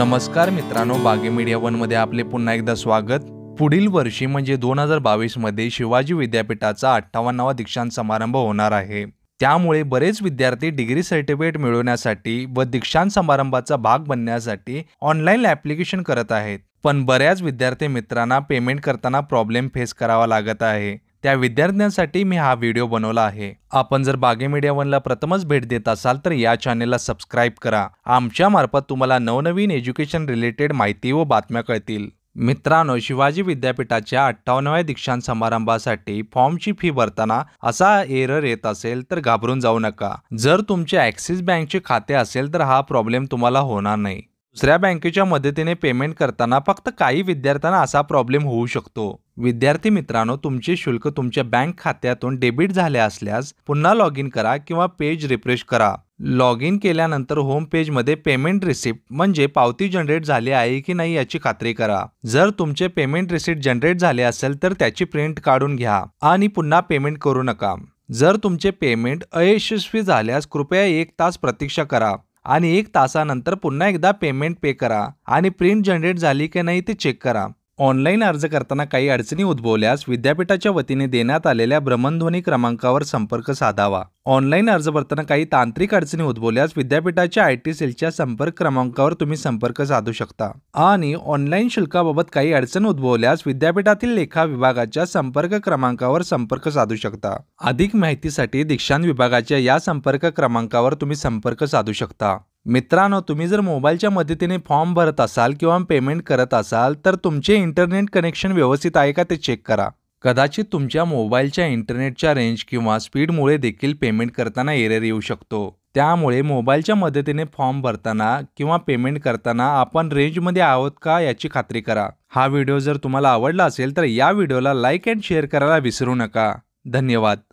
नमस्कार मित्रांनो बागे मीडिया वन मध्ये आपले पुन्हा एकदा स्वागत पुढील वर्षी म्हणजे दोन हजार मध्ये शिवाजी विद्यापीठाचा अठ्ठावन्नावा दीक्षांत समारंभ होणार आहे त्यामुळे बरेच विद्यार्थी डिग्री सर्टिफिकेट मिळवण्यासाठी व दीक्षांत समारंभाचा भाग बनण्यासाठी ऑनलाईन ऍप्लिकेशन करत आहेत पण बऱ्याच विद्यार्थी मित्रांना पेमेंट करताना प्रॉब्लेम फेस करावा लागत आहे त्या विद्यार्थ्यांसाठी मी हा व्हिडिओ बनवला आहे आपण जर बागे मीडिया वनला प्रथमच भेट देत असाल तर या चॅनेलला सबस्क्राईब करा आमच्या मार्फत तुम्हाला नवनवीन एज्युकेशन रिलेटेड माहिती व बातम्या कळतील मित्रांनो शिवाजी विद्यापीठाच्या अठ्ठावन्नव्या दीक्षांत समारंभासाठी फॉर्मची फी भरताना असा एरर येत असेल तर घाबरून जाऊ नका जर तुमचे ॲक्सिस बँकचे खाते असेल तर हा प्रॉब्लेम तुम्हाला होणार नाही दुसऱ्या बँकेच्या मदतीने पेमेंट करताना फक्त काही विद्यार्थ्यांना असा प्रॉब्लेम होऊ शकतो विद्यार्थी मित्रांनो तुमचे शुल्क तुमच्या बँक खात्यातून डेबिट झाले असल्यास पुन्हा लॉग इन करा किंवा पेज रिफ्रेश करा लॉग इन केल्यानंतर होम मध्ये पेमेंट रिसिप्ट म्हणजे पावती जनरेट झाली आहे की नाही याची खात्री करा जर तुमचे पेमेंट रिसिप्ट जनरेट झाले असेल तर त्याची प्रिंट काढून घ्या आणि पुन्हा पेमेंट करू नका जर तुमचे पेमेंट अयशस्वी झाल्यास कृपया एक तास प्रतीक्षा करा आणि एक तासानंतर पुन्हा एकदा पेमेंट पे करा आणि प्रिंट जनरेट झाली की नाही ते चेक करा ऑनलाईन अर्ज करताना काही अडचणी उद्भवल्यास विद्यापीठाच्या वतीने देण्यात आलेल्या भ्रमणध्वनी क्रमांकावर संपर्क साधावा ऑनलाईन अर्ज भरताना काही तांत्रिक अडचणी उद्भवल्यास विद्यापीठाच्या आय टी सेलच्या संपर्क क्रमांकावर तुम्ही संपर्क साधू शकता आणि ऑनलाईन शुल्काबाबत काही अडचण उद्भवल्यास विद्यापीठातील लेखा विभागाच्या संपर्क क्रमांकावर संपर्क साधू शकता अधिक माहितीसाठी दीक्षांत विभागाच्या या संपर्क क्रमांकावर तुम्ही संपर्क साधू शकता मित्रांनो तुम्ही जर मोबाईलच्या मदतीने फॉर्म भरत असाल किंवा पेमेंट करत असाल तर तुमचे इंटरनेट कनेक्शन व्यवस्थित आहे का ते चेक करा कदाचित तुमच्या मोबाईलच्या इंटरनेटच्या रेंज किंवा स्पीडमुळे देखील पेमेंट करताना एरर येऊ शकतो त्यामुळे मोबाईलच्या मदतीने फॉर्म भरताना किंवा पेमेंट करताना आपण रेंजमध्ये आहोत का याची खात्री करा हा व्हिडिओ जर तुम्हाला आवडला असेल तर या व्हिडिओला लाईक अँड शेअर करायला विसरू नका धन्यवाद